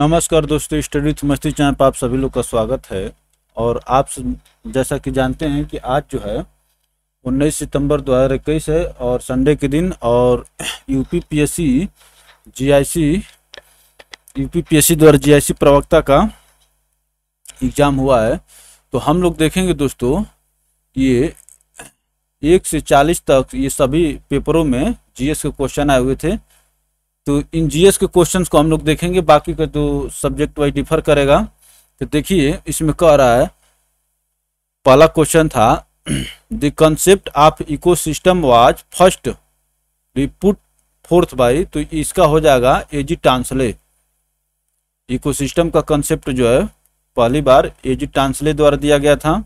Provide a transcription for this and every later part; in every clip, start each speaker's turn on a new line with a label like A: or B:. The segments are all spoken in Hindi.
A: नमस्कार दोस्तों स्टडी मस्ती चैनल पर आप सभी लोग का स्वागत है और आप जैसा कि जानते हैं कि आज जो है 19 सितंबर इक्कीस है और संडे के दिन और U P P S C G I C U P P S C द्वारा जी आई सी प्रवक्ता का एग्ज़ाम हुआ है तो हम लोग देखेंगे दोस्तों ये एक से चालीस तक ये सभी पेपरों में जीएस के क्वेश्चन आए हुए थे तो इन जीएस के क्वेश्चंस को हम लोग देखेंगे बाकी का तो सब्जेक्ट वाइज डिफर करेगा तो देखिए इसमें कह रहा है पहला क्वेश्चन था the concept of ecosystem was first reput forth by तो इसका हो जाएगा एजी टांसले इकोसिस्टम का कंसेप्ट जो है पहली बार एजी टांसले द्वारा दिया गया था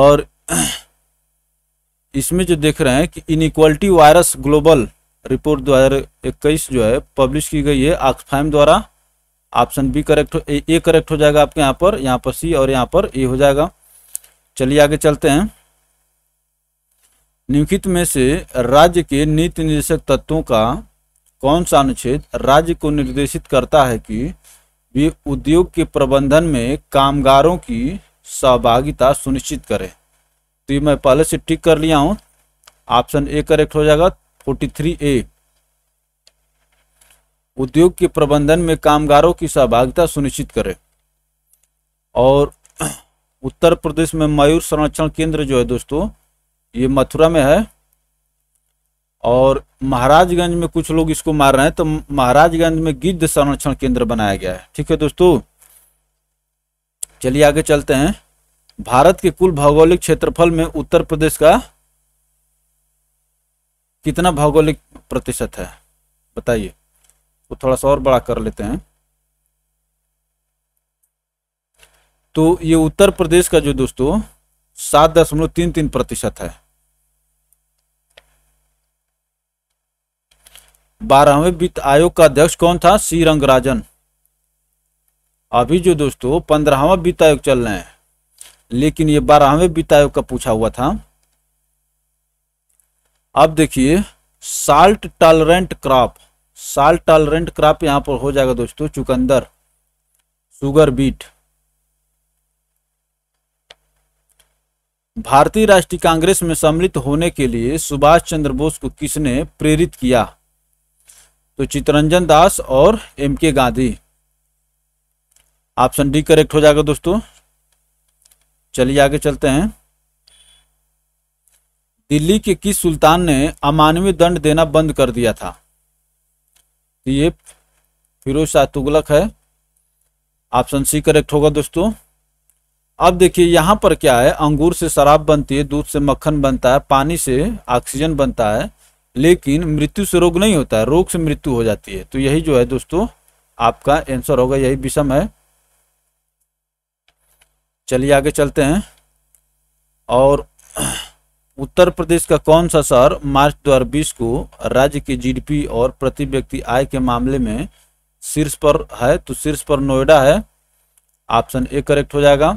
A: और इसमें जो देख रहे हैं कि इनक्वलिटी वायरस ग्लोबल रिपोर्ट 2021 जो है पब्लिश की गई है ऑक्सफाइम द्वारा ऑप्शन बी करेक्ट हो ए, ए करेक्ट हो जाएगा आपके यहाँ पर यहाँ पर सी और यहाँ पर ए हो जाएगा चलिए आगे चलते हैं निम्नलिखित में से राज्य के नीति निर्देशक तत्वों का कौन सा अनुच्छेद राज्य को निर्देशित करता है कि वे उद्योग के प्रबंधन में कामगारों की सहभागिता सुनिश्चित करें तो ये मैं पहले से टिक कर लिया हूँ ऑप्शन ए करेक्ट हो जाएगा 43 ए उद्योग के प्रबंधन में कामगारों की सहभागिता सुनिश्चित करें और उत्तर प्रदेश में मयूर संरक्षण केंद्र जो है दोस्तों ये मथुरा में है और महाराजगंज में कुछ लोग इसको मार रहे हैं तो महाराजगंज में गिद्ध संरक्षण केंद्र बनाया गया है ठीक है दोस्तों चलिए आगे चलते हैं भारत के कुल भौगोलिक क्षेत्रफल में उत्तर प्रदेश का कितना भौगोलिक प्रतिशत है बताइए वो थोड़ा सा और बड़ा कर लेते हैं तो ये उत्तर प्रदेश का जो दोस्तों सात दशमलव तीन तीन प्रतिशत है बारहवें वित्त आयोग का अध्यक्ष कौन था सी रंगराजन अभी जो दोस्तों पंद्रहवा वित्त आयोग चल रहे हैं लेकिन ये बारहवें वित्त आयोग का पूछा हुआ था अब देखिए salt tolerant crop salt tolerant crop यहां पर हो जाएगा दोस्तों चुकंदर सुगर बीट भारतीय राष्ट्रीय कांग्रेस में सम्मिलित होने के लिए सुभाष चंद्र बोस को किसने प्रेरित किया तो चितरंजन दास और एम के गांधी ऑप्शन डी करेक्ट हो जाएगा दोस्तों चलिए आगे चलते हैं दिल्ली के किस सुल्तान ने अमानवीय दंड देना बंद कर दिया था तो ये फिरोज शाह तुगलक है ऑप्शन सी करेक्ट होगा दोस्तों अब देखिए यहाँ पर क्या है अंगूर से शराब बनती है दूध से मक्खन बनता है पानी से ऑक्सीजन बनता है लेकिन मृत्यु से रोग नहीं होता है रोग से मृत्यु हो जाती है तो यही जो है दोस्तों आपका आंसर होगा यही विषम है चलिए आगे चलते हैं और उत्तर प्रदेश का कौन सा शहर मार्च 2020 को राज्य के जीडीपी और प्रति व्यक्ति आय के मामले में शीर्ष पर है तो शीर्ष पर नोएडा है ऑप्शन ए करेक्ट हो जाएगा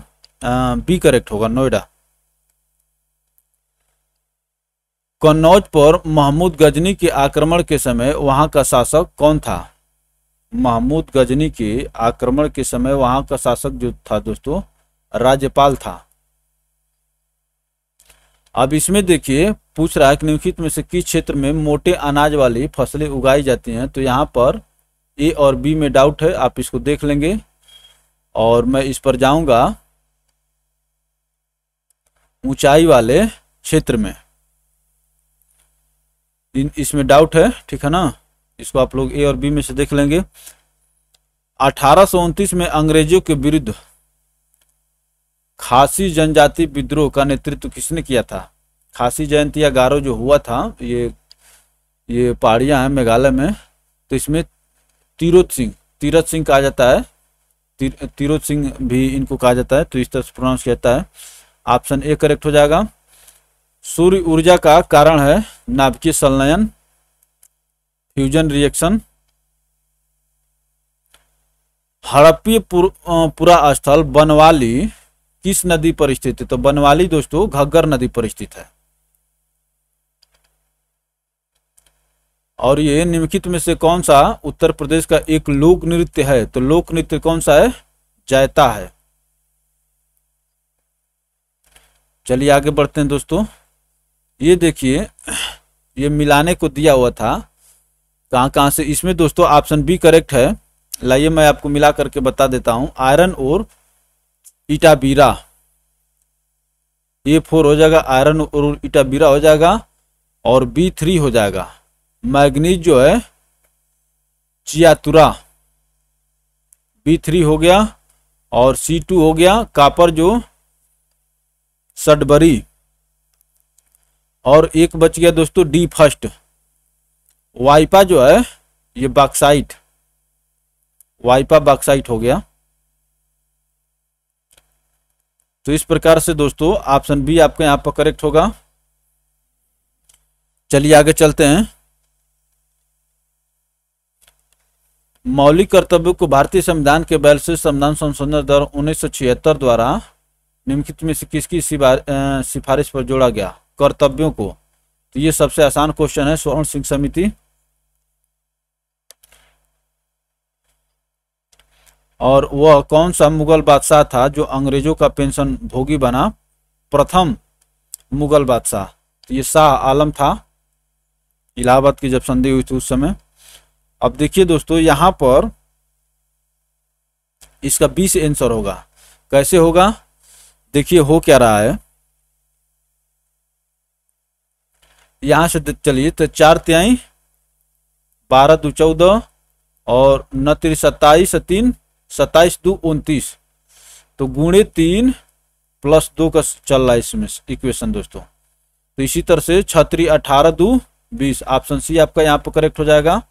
A: बी करेक्ट होगा नोएडा कन्नौज पर महमूद गजनी के आक्रमण के समय वहां का शासक कौन था महमूद गजनी के आक्रमण के समय वहां का शासक जो था दोस्तों राज्यपाल था अब इसमें देखिए पूछ रहा है कि निम्नलिखित में से किस क्षेत्र में मोटे अनाज वाली फसलें उगाई जाती हैं तो यहाँ पर ए और बी में डाउट है आप इसको देख लेंगे और मैं इस पर जाऊंगा ऊंचाई वाले क्षेत्र में इन इसमें डाउट है ठीक है ना इसको आप लोग ए और बी में से देख लेंगे अठारह में अंग्रेजों के विरुद्ध खासी जनजाति विद्रोह का नेतृत्व किसने किया था खासी जयंती या गारो जो हुआ था ये ये पहाड़ियाँ हैं मेघालय में तो इसमें तीरोथ सिंह तीरथ सिंह कहा जाता है ती, सिंह भी इनको कहा जाता है तो इस तरह से प्रोनाउंस किया जाता है ऑप्शन ए करेक्ट हो जाएगा सूर्य ऊर्जा का कारण है नाभिकीय संलयन फ्यूजन रिएक्शन हड़प्पी पुरा स्थल बनवाली किस नदी पर स्थित है तो बनवाली दोस्तों घग्गर नदी पर स्थित है और ये निम्नलिखित में से कौन सा उत्तर प्रदेश का एक लोक नृत्य है तो लोक नृत्य कौन सा है जयता है चलिए आगे बढ़ते हैं दोस्तों ये देखिए ये मिलाने को दिया हुआ था कहां कहां से इसमें दोस्तों ऑप्शन बी करेक्ट है लाइए मैं आपको मिला करके बता देता हूं आयरन और ईटा बीरा ए फोर हो जाएगा आयरन और ईटा बीरा हो जाएगा और बी थ्री हो जाएगा मैग्नीज जो है चियातुरा बी थ्री हो गया और सी टू हो गया कापर जो सडबरी और एक बच गया दोस्तों डी फर्स्ट वाइपा जो है ये बाक्साइट वाइपा बाक्साइट हो गया तो इस प्रकार से दोस्तों ऑप्शन बी आपके यहाँ पर करेक्ट होगा चलिए आगे चलते हैं मौलिक कर्तव्यों को भारतीय संविधान के बैल से संविधान संशोधन दर उन्नीस द्वारा निम्नलिखित में से किसकी सिफारिश पर जोड़ा गया कर्तव्यों को तो ये सबसे आसान क्वेश्चन है स्वर्ण सिंह समिति और वह कौन सा मुगल बादशाह था जो अंग्रेजों का पेंशन भोगी बना प्रथम मुगल बादशाह तो ये शाह आलम था इलाहाबाद की जब संधि हुई थी उस समय अब देखिए दोस्तों यहां पर इसका बीस आंसर होगा कैसे होगा देखिए हो क्या रहा है यहां से चलिए तो चार त्याई बारह दो चौदह और न सत्ताईस तीन सत्ताईस दो उनतीस तो गुणे तीन प्लस दो का चल रहा है इसमें इक्वेशन दोस्तों तो इसी तरह से छत्री अठारह दो बीस ऑप्शन सी आपका यहाँ पर करेक्ट हो जाएगा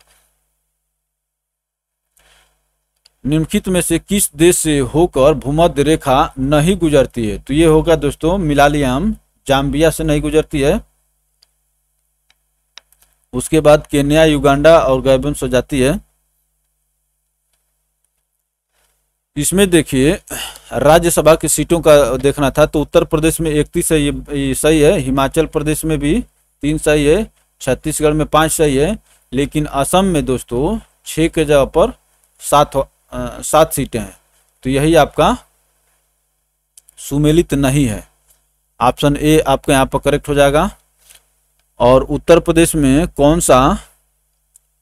A: निम्नलिखित में से किस देश से होकर भूमध्य रेखा नहीं गुजरती है तो ये होगा दोस्तों मिला लिया हम जाम्बिया से नहीं गुजरती है उसके बाद केन्या युगांडा और गैबन से जाती है इसमें देखिए राज्यसभा की सीटों का देखना था तो उत्तर प्रदेश में इकतीस है ये सही है हिमाचल प्रदेश में भी तीन सही है छत्तीसगढ़ में पाँच सही है लेकिन असम में दोस्तों छः के जगह पर सात सात सीटें हैं तो यही आपका सुमेलित नहीं है ऑप्शन ए आपके यहाँ पर करेक्ट हो जाएगा और उत्तर प्रदेश में कौन सा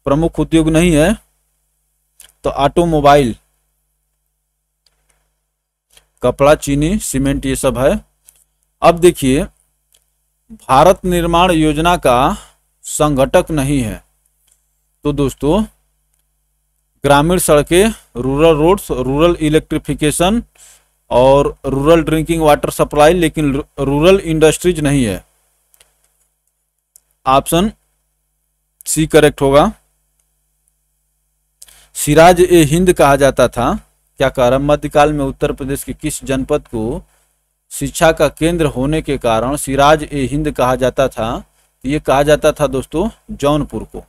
A: प्रमुख उद्योग नहीं है तो ऑटोमोबाइल कपड़ा चीनी सीमेंट ये सब है अब देखिए भारत निर्माण योजना का संगठक नहीं है तो दोस्तों ग्रामीण सड़कें रूरल रोड्स रूरल इलेक्ट्रिफिकेशन और रूरल ड्रिंकिंग वाटर सप्लाई लेकिन रूरल इंडस्ट्रीज नहीं है ऑप्शन सी करेक्ट होगा सिराज ए हिंद कहा जाता था क्या कह रहा मध्यकाल में उत्तर प्रदेश के किस जनपद को शिक्षा का केंद्र होने के कारण सिराज ए हिंद कहा जाता था तो ये कहा जाता था दोस्तों जौनपुर को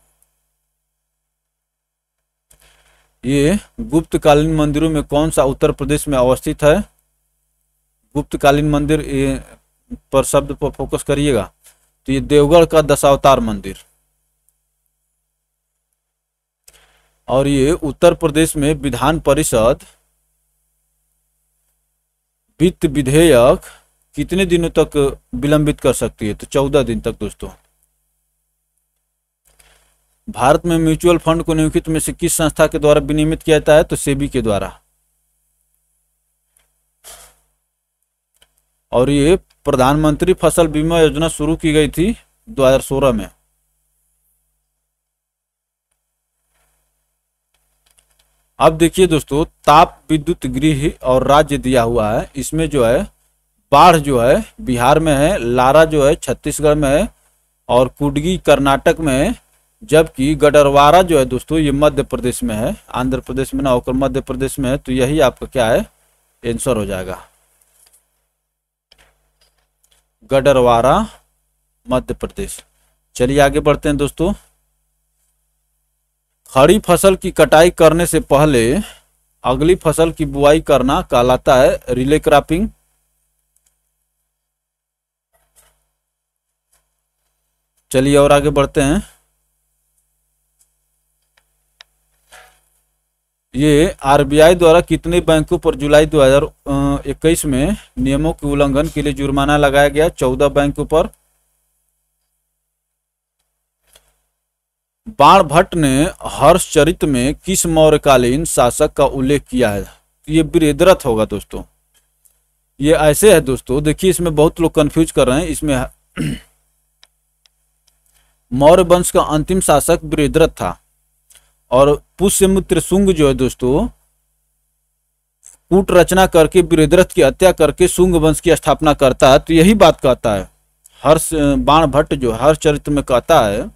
A: ये गुप्तकालीन मंदिरों में कौन सा उत्तर प्रदेश में अवस्थित है गुप्तकालीन मंदिर पर शब्द पर फोकस करिएगा तो ये देवगढ़ का दशावतार मंदिर और ये उत्तर प्रदेश में विधान परिषद वित्त विधेयक कितने दिनों तक विलंबित कर सकती है तो चौदह दिन तक दोस्तों भारत में म्यूचुअल फंड को नियुक्त में से किस संस्था के द्वारा विनियमित किया जाता है तो सेबी के द्वारा और ये प्रधानमंत्री फसल बीमा योजना शुरू की गई थी 2016 में अब देखिए दोस्तों ताप विद्युत गृह और राज्य दिया हुआ है इसमें जो है बाढ़ जो है बिहार में है लारा जो है छत्तीसगढ़ में है और कुडगी कर्नाटक में है जबकि गडरवारा जो है दोस्तों ये मध्य प्रदेश में है आंध्र प्रदेश में ना होकर मध्य प्रदेश में है तो यही आपका क्या है एंसर हो जाएगा गडरवारा मध्य प्रदेश चलिए आगे बढ़ते हैं दोस्तों खड़ी फसल की कटाई करने से पहले अगली फसल की बुआई करना कहलाता है रिले क्रॉपिंग चलिए और आगे बढ़ते हैं ये आरबीआई द्वारा कितने बैंकों पर जुलाई 2021 में नियमों के उल्लंघन के लिए जुर्माना लगाया गया चौदह बैंकों पर बाण भट्ट ने हर्षचरित में किस मौर्यकालीन शासक का उल्लेख किया है ये वीरेद्रथ होगा दोस्तों ये ऐसे है दोस्तों देखिए इसमें बहुत लोग कंफ्यूज कर रहे हैं इसमें मौर्य वंश का अंतिम शासक वीरेद्रथ था और पुष्यमित्र शुंग जो है दोस्तों कूट रचना करके वीरेद्रथ की हत्या करके शुंग वंश की स्थापना करता है तो यही बात कहता है हर्ष बाण भट्ट जो हर्ष चरित्र में कहता है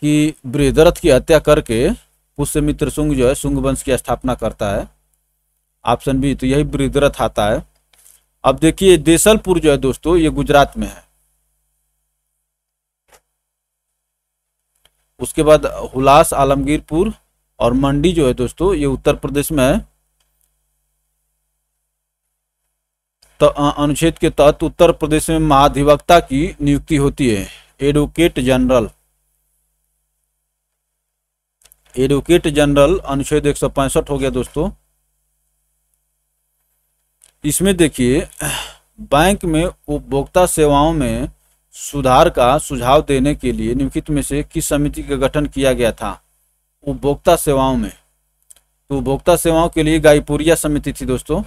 A: कि बृहदरथ की हत्या करके पुष्यमित्र सुंग जो है सुंग वंश की स्थापना करता है ऑप्शन बी तो यही बृहदरथ आता है अब देखिए देसलपुर जो है दोस्तों ये गुजरात में है उसके बाद हुलास आलमगीरपुर और मंडी जो है दोस्तों ये उत्तर प्रदेश में है तो अनुच्छेद के तहत उत्तर प्रदेश में महाधिवक्ता की नियुक्ति होती है एडवोकेट जनरल एडवोकेट जनरल अनुच्छेद एक हो गया दोस्तों इसमें देखिए बैंक में उपभोक्ता सेवाओं में सुधार का सुझाव देने के लिए निम्नलिखित में से किस समिति का गठन किया गया था उपभोक्ता सेवाओं में तो उपभोक्ता सेवाओं के लिए गायपुरिया समिति थी दोस्तों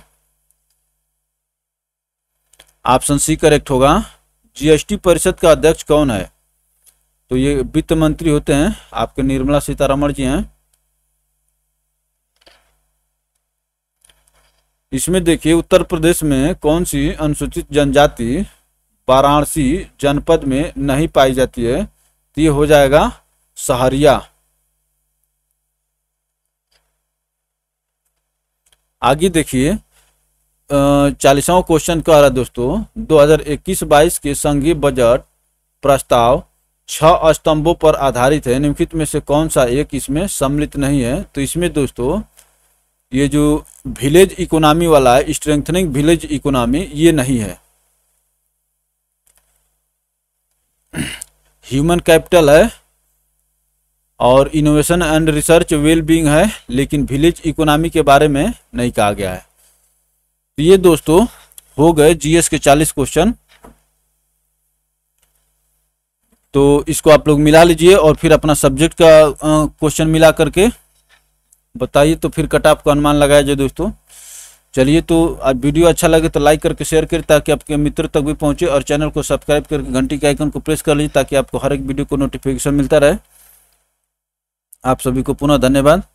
A: ऑप्शन सी करेक्ट होगा जीएसटी परिषद का अध्यक्ष कौन है तो ये वित्त मंत्री होते हैं आपके निर्मला सीतारमण जी हैं इसमें देखिए उत्तर प्रदेश में कौन सी अनुसूचित जनजाति वाराणसी जनपद में नहीं पाई जाती है तो ये हो जाएगा सहरिया आगे देखिए चालीसवा क्वेश्चन कह रहा है दोस्तों 2021-22 के संघीय बजट प्रस्ताव छह स्तंभों पर आधारित है निम्नलिखित में से कौन सा एक इसमें सम्मिलित नहीं है तो इसमें दोस्तों ये जो विलेज इकोनॉमी वाला है स्ट्रेंथनिंग विलेज इकोनॉमी ये नहीं है ह्यूमन कैपिटल है और innovation and research well being है लेकिन विलेज इकोनॉमी के बारे में नहीं कहा गया है तो ये दोस्तों हो गए जीएस के 40 क्वेश्चन तो इसको आप लोग मिला लीजिए और फिर अपना सब्जेक्ट का क्वेश्चन मिला करके बताइए तो फिर कट ऑफ का अनुमान लगाया जाए दोस्तों चलिए तो आज वीडियो अच्छा लगे तो लाइक करके शेयर करें ताकि आपके मित्र तक भी पहुंचे और चैनल को सब्सक्राइब करके घंटी के आइकन को प्रेस कर लीजिए ताकि आपको हर एक वीडियो को नोटिफिकेशन मिलता रहे आप सभी को पुनः धन्यवाद